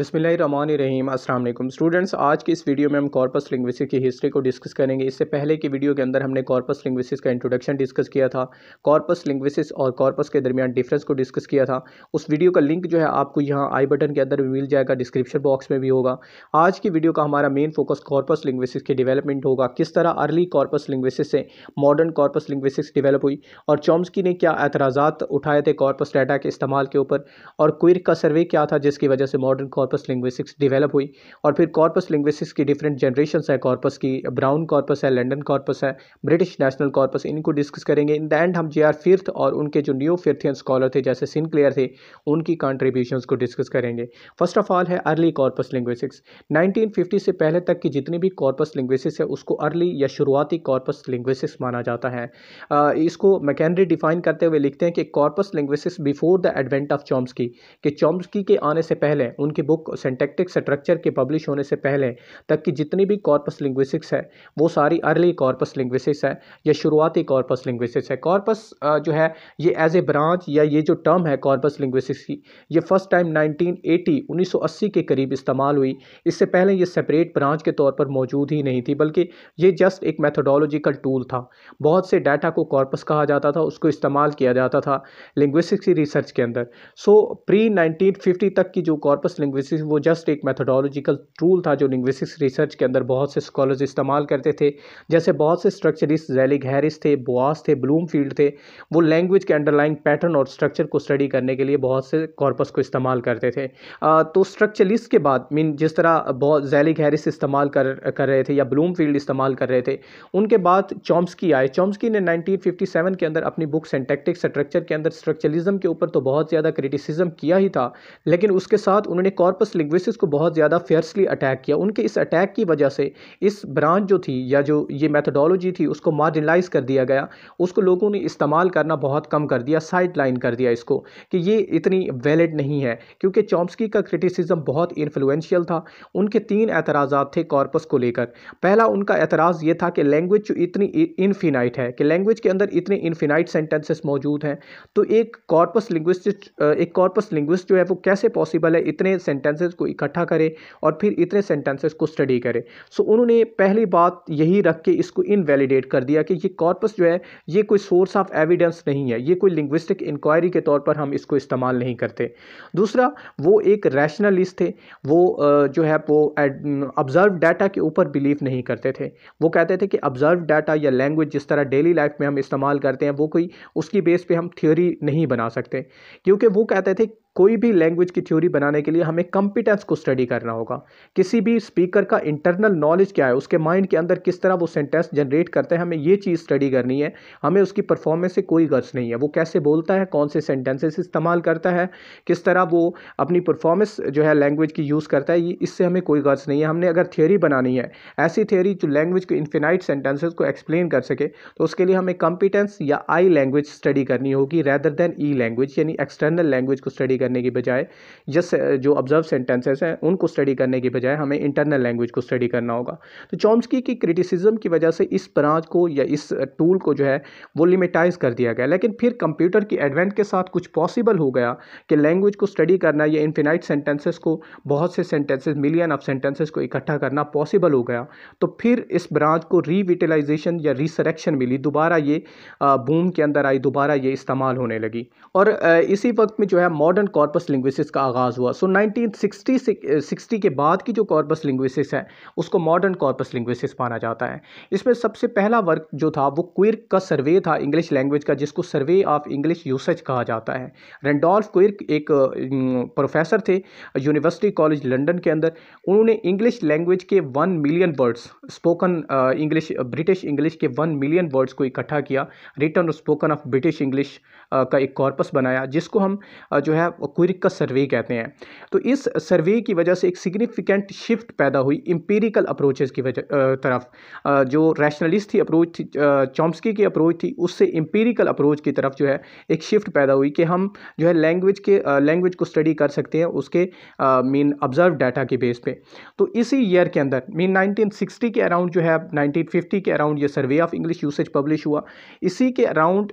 अस्सलाम वालेकुम स्टूडेंट्स आज की इस वीडियो में हम कॉर्पस लिंग्विस्टिक की हिस्ट्री को डिस्कस करेंगे इससे पहले की वीडियो के अंदर हमने कॉर्पस लिंग्विस्टिक्स का इंट्रोडक्शन डिस्कस किया था कॉर्पस लिंग्विस्टिक्स और कॉर्पस के दरमियान डिफरेंस को डिस्कस किया था उस वीडियो का लिंक जो है आपको यहाँ आई बटन के अंदर भी मिल जाएगा डिस्क्रिप्शन बॉक्स में भी होगा आज की वीडियो का हमारा मेन फोकस कॉर्पस लिंग्विस्टिक्स की डेवलपमेंट होगा किस तरह अर्ली कॉर्पस लिंग्विस्टिक्स से मॉडर्न कॉर्पस लिंग्विस्टिक्स डेवलप हुई और चॉम्सकी ने क्या एतराज़ात उठाए थे कॉर्पस डाटा के इस्तेमाल के ऊपर और क्विर का सर्वे क्या था जिसकी वजह से मॉडर्न कॉर्पस लिंग्विस्टिक्स डिवेलप हुई और फिर कॉर्पस लिंग्विस्टिक्स की डिफरेंट जनरेशन है कॉर्पस की ब्राउन कॉर्पस है लंडन कॉर्पस है ब्रिटिश नेशनल कॉर्पस इनको डिस्कस करेंगे इन द एंड हम जे आर फिर्थ और उनके जो न्यू फिर्थियन स्कॉलर थे जैसे सिनक्लियर थे उनकी कॉन्ट्रीब्यूशन को डिस्कस करेंगे फर्स्ट ऑफ ऑल है अर्ली कॉर्पस लिंग्विस्टिक्स फिफ्टी से पहले तक की जितनी भी कॉर्पस लिंग्विस्टिक्स है उसको अर्ली या शुरुआती कॉर्पस लिंग्विस्टिक्स माना जाता है इसको मैकेनरी डिफाइन करते हुए लिखते हैं कि corpus linguistics before the advent of Chomsky कि चॉम्स्की के आने से पहले उनकी बुक सेंटेक्टिक स्ट्रक्चर के पब्लिश होने से पहले तक की जितनी भी कॉर्पस लिंग्विस्टिक्स है वो सारी अर्ली कॉर्पस लिंग्विस्टिक्स है या शुरुआती कॉर्पस लिंग्विस्टिक्स है कॉर्पस जो है ये एज ए ब्रांच या ये जो टर्म है कॉर्पस लिंग्विस्टिक्स की ये फर्स्ट टाइम नाइनटीन एटी के करीब इस्तेमाल हुई इससे पहले ये सेपरेट ब्रांच के तौर पर मौजूद ही नहीं थी बल्कि ये जस्ट एक मैथडोलॉजिकल टूल था बहुत से डाटा को कॉर्पस कहा जाता था उसको इस्तेमाल किया जाता था लिंग्विस्टिक्स की रिसर्च के अंदर सो प्री 1950 तक की जो कॉर्पस लिंग्वि लिंग्विस्टिक्स वो जस्ट एक मैथडोलॉजिकल टूल था जो लिंग्विस्टिक्स रिसर्च के अंदर बहुत से स्कॉलर्स इस्तेमाल करते थे जैसे बहुत से स्ट्रक्चरिस्ट जैलिग हैरिस थे बोआस थे ब्लूम फील्ड थे वो लैंग्वेज के अंडरलाइंग पैटर्न और स्ट्रक्चर को स्टडी करने के लिए बहुत से कॉर्पस को इस्तेमाल करते थे आ, तो स्ट्रक्चरिस्ट के बाद मीन जिस तरह बहुत जैलिग हैरिस इस्तेमाल कर कर रहे थे या ब्लूम फील्ड इस्तेमाल कर रहे थे उनके बाद चॉम्सकी आए चॉम्सकी ने नाइनटीन के अंदर अपनी बुक्स एंड टेक्टिक्स स्ट्रक्चर के अंदर स्ट्रक्चरिज्म के ऊपर तो बहुत ज़्यादा क्रिटिसिज्म किया ही था लेकिन उसके साथ उन्होंने कॉर्पस लिंग्विस्टिस को बहुत ज़्यादा फेयर्सली अटैक किया उनके इस अटैक की वजह से इस ब्रांच जो थी या जो ये मैथडोलॉजी थी उसको मार्जिनलाइज कर दिया गया उसको लोगों ने इस्तेमाल करना बहुत कम कर दिया साइड लाइन कर दिया इसको कि ये इतनी वैलिड नहीं है क्योंकि चॉम्सकी का क्रिटिसिज्म बहुत इन्फ्लुएंशियल था उनके तीन एतराज़ा थे कॉर्पस को लेकर पहला उनका एतराज़ ये था कि लैंग्वेज इतनी इनफिनाइट है कि लैंग्वेज के अंदर इतने इनफिनाइट सेंटेंसेस मौजूद हैं तो एक कॉर्पस लिंग्विस्ट एक कॉर्पस लिंग्विस्ट जो है वो कैसे पॉसिबल है इतने सेंटेंसेस को इकट्ठा करें और फिर इतने सेंटेंसेस को स्टडी करें सो so, उन्होंने पहली बात यही रख के इसको इनवैलिडेट कर दिया कि ये कॉर्पस जो है ये कोई सोर्स ऑफ एविडेंस नहीं है ये कोई लिंग्विस्टिक इंक्वायरी के तौर पर हम इसको इस्तेमाल नहीं करते दूसरा वो एक रैशनलिस्ट थे वो जो है वो ऑब्जर्व डाटा के ऊपर बिलीव नहीं करते थे वो कहते थे कि ऑब्जर्व डाटा या लैंग्वेज जिस तरह डेली लाइफ में हम इस्तेमाल करते हैं वो कोई उसकी बेस पर हम थ्योरी नहीं बना सकते क्योंकि वो कहते थे कोई भी लैंग्वेज की थ्योरी बनाने के लिए हमें कॉम्पिटेंस को स्टडी करना होगा किसी भी स्पीकर का इंटरनल नॉलेज क्या है उसके माइंड के अंदर किस तरह वो सेंटेंस जनरेट करते हैं हमें ये चीज़ स्टडी करनी है हमें उसकी परफॉर्मेंस से कोई गर्ज नहीं है वो कैसे बोलता है कौन से सेंटेंसेस इस्तेमाल करता है किस तरह वो अपनी परफॉर्मेंस जो है लैंग्वेज की यूज़ करता है इससे हमें कोई गर्ज नहीं है हमने अगर थ्योरी बनानी है ऐसी थ्योरी जो लैंग्वेज को इन्फिनाइट सेंटेंसेज को एक्सप्लेन कर सके तो उसके लिए हमें कॉम्पिटेंस या आई लैंग्वेज स्टडी करनी होगी रैदर देन ई लैंग्वेज यानी एक्सटर्नल लैंग्वेज को स्टडी करने की बजाय जस्ट जो ऑब्जर्व सेंटेंसेस हैं उनको स्टडी करने की बजाय हमें इंटरनल लैंग्वेज को स्टडी करना होगा तो चॉम्स्की की क्रिटिसिज्म की वजह से इस ब्रांच को या इस टूल को जो है वो लिमिटाइज कर दिया गया लेकिन फिर कंप्यूटर की एडवेंट के साथ कुछ पॉसिबल हो गया कि लैंग्वेज को स्टडी करना या इन्फिनाइट सेंटेंसेस को बहुत से सेंटेंसेस मिलियन ऑफ सेंटेंसेस को इकट्ठा करना पॉसिबल हो गया तो फिर इस ब्रांच को रीविटलाइजेशन या रिसरेक्शन मिली दोबारा ये बूम के अंदर आई दोबारा ये इस्तेमाल होने लगी और इसी वक्त में जो है मॉडर्न कॉर्पस लिंग्विस्टिक्स का आगाज़ हुआ सो नाइनटीन सिक्सटी के बाद की जो कॉर्पस लिंग्विस्टिक्स है उसको मॉडर्न कॉर्पस लिंग्विस्टिक्स माना जाता है इसमें सबसे पहला वर्क जो था वो क्विर्क का सर्वे था इंग्लिश लैंग्वेज का जिसको सर्वे ऑफ इंग्लिश यूसेज कहा जाता है रेंडोल्फ क्विर्क एक प्रोफेसर थे यूनिवर्सिटी कॉलेज लंडन के अंदर उन्होंने इंग्लिश लैंग्वेज के one million words spoken English British English के वन मिलियन वर्ड्स को इकट्ठा किया written spoken of British English का एक कॉर्पस बनाया जिसको हम जो है क्विरिक का सर्वे कहते हैं तो इस सर्वे की वजह से एक सिग्निफिकेंट शिफ्ट पैदा हुई इम्पेरिकल अप्रोचेज़ की वजह तरफ जो रैशनलिस्ट थी अप्रोच थी चॉम्सकी की अप्रोच थी उससे इम्पेरिकल अप्रोच की तरफ जो है एक शिफ्ट पैदा हुई कि हम जो है लैंग्वेज के लैंग्वेज को स्टडी कर सकते हैं उसके मीन ऑब्जर्व डाटा के बेस पे तो इसी ईयर के अंदर मीन 1960 के अराउंड जो है 1950 के अराउंड ये survey of English usage publish हुआ इसी के अराउंड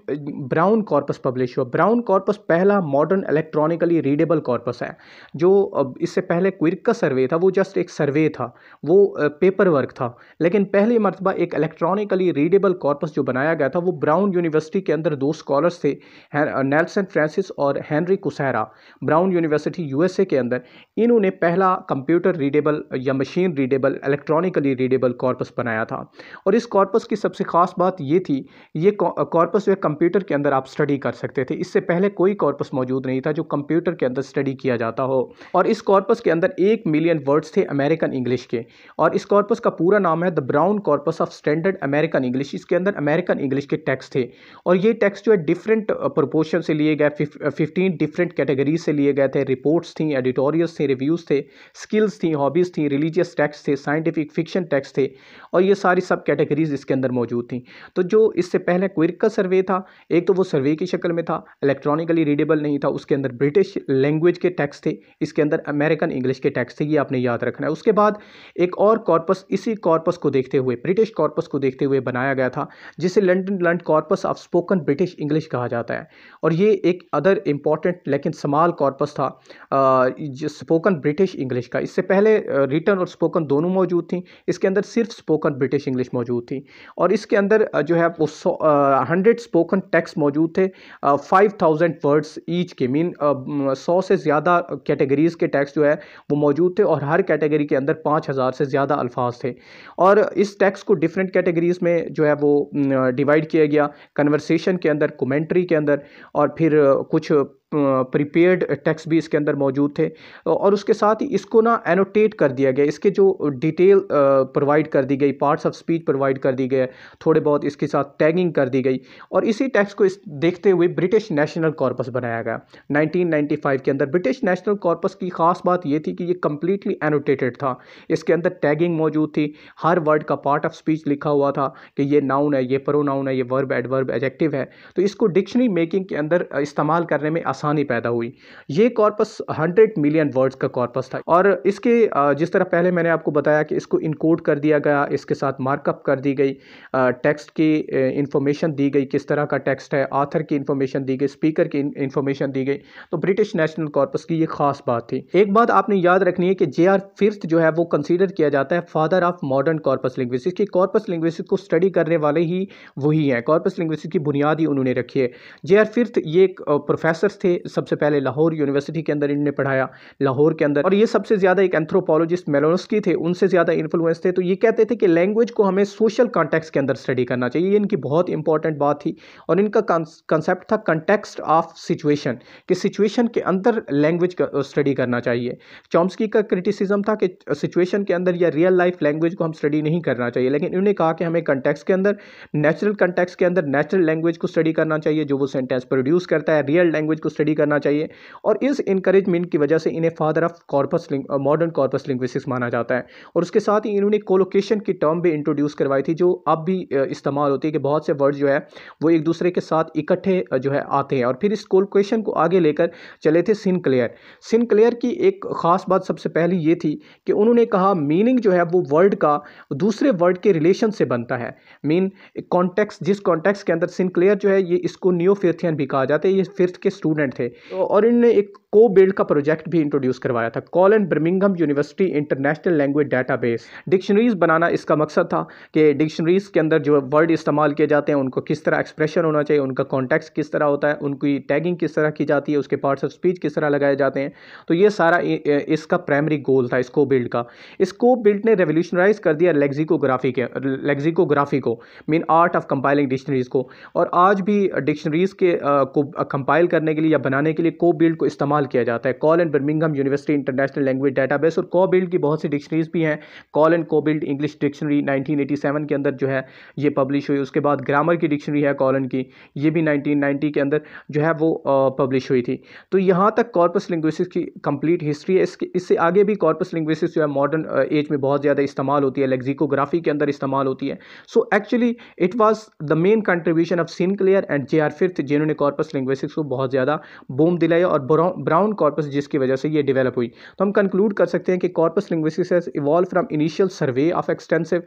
ब्राउन कॉर्पस पब्लिश हुआ ब्राउन कॉर्पस पहला modern electronic technically readable corpus है जो इससे पहले क्विक का सर्वे था वो जस्ट एक सर्वे था वो पेपर वर्क था लेकिन पहली मरतबा एक इलेक्ट्रॉनिकली रीडेबल कॉर्पस जो बनाया गया था वो ब्राउन यूनिवर्सिटी के अंदर दो स्कॉलर्स थे नेल्सन फ्रांसिस और हैंनरी कुसहरा ब्राउन यूनिवर्सिटी यू के अंदर इन्होंने पहला कंप्यूटर रीडेबल या machine readable electronically readable corpus बनाया था और इस कॉर्पस की सबसे ख़ास बात ये थी ये कॉर्पस जो कंप्यूटर के अंदर आप स्टडी कर सकते थे इससे पहले कोई कॉर्पस मौजूद नहीं था जो कम कंप्यूटर के अंदर स्टडी किया जाता हो और इस कॉर्पस के अंदर एक मिलियन वर्ड्स थे अमेरिकन इंग्लिश के और इस कॉर्पस का पूरा नाम है the Brown corpus of standard American English इसके अंदर अमेरिकन इंग्लिश के टैक्स थे और ये टैक्स जो है डिफरेंट प्रपोर्शन uh, से लिए गए फिफ्टीन डिफरेंट कैटेगरीज से लिए गए थे रिपोर्ट्स थी एडिटोरियल्स थे रिव्यूज़ थे स्किल्स थी हॉबीज़ थी रिलीजियस टैक्स थे साइंटिफिक फिक्शन टैक्स थे और ये सारी सब कैटेगरीज इसके अंदर मौजूद थी तो जो इससे पहले क्विक का सर्वे था एक तो वो सर्वे की शक्ल में था इलेक्ट्रॉनिकली रीडेबल नहीं था उसके अंदर ब्रिटिश लैंग्वेज के टैक्स थे इसके अंदर अमेरिकन इंग्लिश के टैक्स थे ये आपने याद रखना है उसके बाद एक और कॉर्पस इसी कॉर्पस को देखते हुए ब्रिटिश कॉर्पस को देखते हुए बनाया गया था जिसे London Lund corpus of spoken British English कहा जाता है और ये एक अदर इम्पॉर्टेंट लेकिन समाल कॉर्पस था स्पोकन ब्रिटिश इंग्लिश का इससे पहले रिटर्न और स्पोकन दोनों मौजूद थी इसके अंदर सिर्फ स्पोकन ब्रिटिश इंग्लिश मौजूद थी और इसके अंदर जो है वो हंड्रेड स्पोकन टैक्स मौजूद थे फाइव थाउजेंड वर्ड्स ईच के मीन सौ से ज़्यादा कैटेगरीज़ के टैक्स जो है वो मौजूद थे और हर कैटेगरी के अंदर पाँच हज़ार से ज़्यादा अल्फाज थे और इस टैक्स को डिफरेंट कैटेगरीज़ में जो है वो डिवाइड किया गया कन्वर्सेशन के अंदर कमेंट्री के अंदर और फिर कुछ प्रीपेड टेक्स्ट भी इसके अंदर मौजूद थे और उसके साथ ही इसको ना एनोटेट कर दिया गया इसके जो डिटेल प्रोवाइड कर दी गई पार्ट्स ऑफ स्पीच प्रोवाइड कर दी गए थोड़े बहुत इसके साथ टैगिंग कर दी गई और इसी टैक्स को इस देखते हुए ब्रिटिश नेशनल कॉर्पस बनाया गया 1995 के अंदर ब्रिटिश नेशनल कॉर्पस की खास बात यह थी कि ये कम्प्लीटली एनोटेटेड था इसके अंदर टैगिंग मौजूद थी हर वर्ड का पार्ट ऑफ स्पीच लिखा हुआ था कि ये नाउन है ये नाउन है ये वर्ब एडवर्ब एजेक्टिव है तो इसको डिक्शनरी मेकिंग के अंदर इस्तेमाल करने में आसानी पैदा हुई ये कॉर्पस हंड्रेड मिलियन वर्ड्स का कॉर्पस था और इसके जिस तरह पहले मैंने आपको बताया कि इसको इनकोड कर दिया गया इसके साथ मार्कअप कर दी गई टेक्स्ट की इंफॉर्मेशन दी गई किस तरह का टेक्स्ट है आथर की इंफॉर्मेशन दी गई स्पीकर की इंफॉर्मेशन दी गई तो ब्रिटिश नेशनल कॉर्पस की ये खास बात थी एक बात आपने याद रखनी है कि जे आर फिर्थ जो है वो कंसिडर किया जाता है father of modern corpus language इसकी कॉर्पस लैंग्वेज को स्टडी करने वाले ही वही हैं कॉर्पस लैंग्वेज की बुनियाद ही उन्होंने रखी है जे आर फिर्थ ये प्रोफेसर थे से सबसे पहले लाहौर यूनिवर्सिटी के अंदर इनने पढ़ाया लाहौर के अंदर और ये सबसे ज़्यादा एक एंथ्रोपोलॉजिस्ट मेलोनस्की थे उनसे ज़्यादा इन्फ्लुएंस थे तो ये कहते थे कि लैंग्वेज को हमें सोशल कॉन्टेक्स के अंदर स्टडी करना चाहिए ये इनकी बहुत इंपॉर्टेंट बात थी और इनका कंसेप्ट था कंटेक्सट ऑफ सिचुएशन कि सिचुएशन के अंदर लैंग्वेज का स्टडी करना चाहिए चॉम्सकी का क्रिटिसिज्म था कि सिचुएशन के अंदर या रियल लाइफ लैंग्वेज को हम स्टडी नहीं करना चाहिए लेकिन इन्होंने कहा कि हमें कंटेक्स के अंदर नेचुरल कंटेक्स के अंदर नेचुरल लैंग्वेज को स्टडी करना चाहिए जो वो सेंटेंस प्रोड्यूस करता है रियल लैंग्वेज को स्टडी करना चाहिए और इस इंकरेजमेंट की वजह से इन्हें father of corpus modern corpus linguistics माना जाता है और उसके साथ ही इन्होंने कोलोकेशन की टर्म भी इंट्रोड्यूस करवाई थी जो अब भी इस्तेमाल होती है कि बहुत से वर्ड जो है वो एक दूसरे के साथ इकट्ठे जो है आते हैं और फिर इस कोलोकेशन को आगे लेकर चले थे सिनक्लेयर सिनक्लेयर की एक ख़ास बात सबसे पहली ये थी कि उन्होंने कहा मीनिंग जो है वो वर्ड का दूसरे वर्ड के रिलेशन से बनता है मीन कॉन्टेक्स जिस कॉन्टेक्स के अंदर सिनक्लेयर जो है ये इसको फिर्थियन भी कहा जाता है ये फिर्थ के स्टूडेंट स्टूडेंट थे और इनने एक को बिल्ड का प्रोजेक्ट भी इंट्रोड्यूस करवाया था Collins Birmingham University International Language base dictionaries बनाना इसका मकसद था कि डिक्शनरीज के अंदर जो वर्ड इस्तेमाल किए जाते हैं उनको किस तरह एक्सप्रेशन होना चाहिए उनका कॉन्टेक्स किस तरह होता है उनकी टैगिंग किस तरह की जाती है उसके पार्ट्स ऑफ स्पीच किस तरह लगाए जाते हैं तो ये सारा इसका प्राइमरी गोल था इसको बिल्ड का इसको बिल्ड ने रेवोल्यूशनराइज कर दिया लेग्जिकोग्राफी के लेग्जिकोग्राफी को mean art of compiling dictionaries को और आज भी डिक्शनरीज के को कंपाइल करने के लिए या बनाने के लिए को बिल्ड को इस्तेमाल किया जाता है Collins Birmingham University International Language Database और को बिल्ड की बहुत सी डिक्शनरीज भी हैं Collins COBUILD English dictionary 1987 के अंदर जो है ये पब्लिश हुई उसके बाद ग्रामर की डिक्शनरी है कॉलन की ये भी नाइनटीन के अंदर जो है वो पब्लिश हुई थी तो यहाँ तक कॉर्पस लिंग्विस्टिक्स की कंप्लीट हिस्ट्री है इसके इससे आगे भी कॉर्पस लिंग्विस्टिक्स जो है मॉडर्न एज में बहुत ज़्यादा इस्तेमाल होती है लेग्जिकोग्राफी के अंदर इस्तेमाल होती है so actually it was the main contribution of Sinclair and J R Firth जिन्होंने कॉर्पस लिंग्विस्टिक्स को बहुत ज़्यादा बोम दिलाया और ब्राउन कॉर्पस जिसकी वजह से ये डेवलप हुई तो हम कंक्लूड कर सकते हैं कि corpus linguistics evolve from initial survey of extensive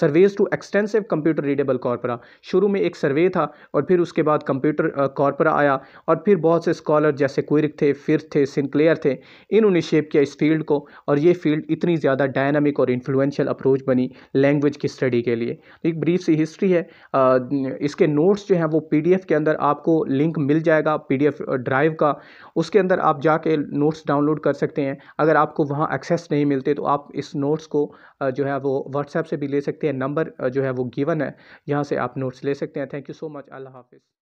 surveys to extensive computer readable corpora शुरू में एक सर्वे था और फिर उसके बाद कंप्यूटर कॉर्परा uh, आया और फिर बहुत से स्कॉलर जैसे क्विरिक थे फिर थे सिंक्लेयर थे इन्होंने शेप किया इस फील्ड को और ये फील्ड इतनी ज़्यादा डायनामिक और इन्फ्लुएंशियल अप्रोच बनी लैंग्वेज की स्टडी के लिए तो एक ब्रीफ सी हिस्ट्री है uh, इसके नोट्स जो हैं वो पीडीएफ के अंदर आपको लिंक मिल जाएगा पीडीएफ ड्राइव का उसके अंदर आप जाके नोट्स डाउनलोड कर सकते हैं अगर आपको वहाँ एक्सेस नहीं मिलते तो आप इस नोट्स को जो है वो व्हाट्सएप से भी ले सकते हैं नंबर जो है वो गिवन है यहाँ से आप नोट्स ले सकते हैं थैंक यू सो मच अल्लाह हाफिज़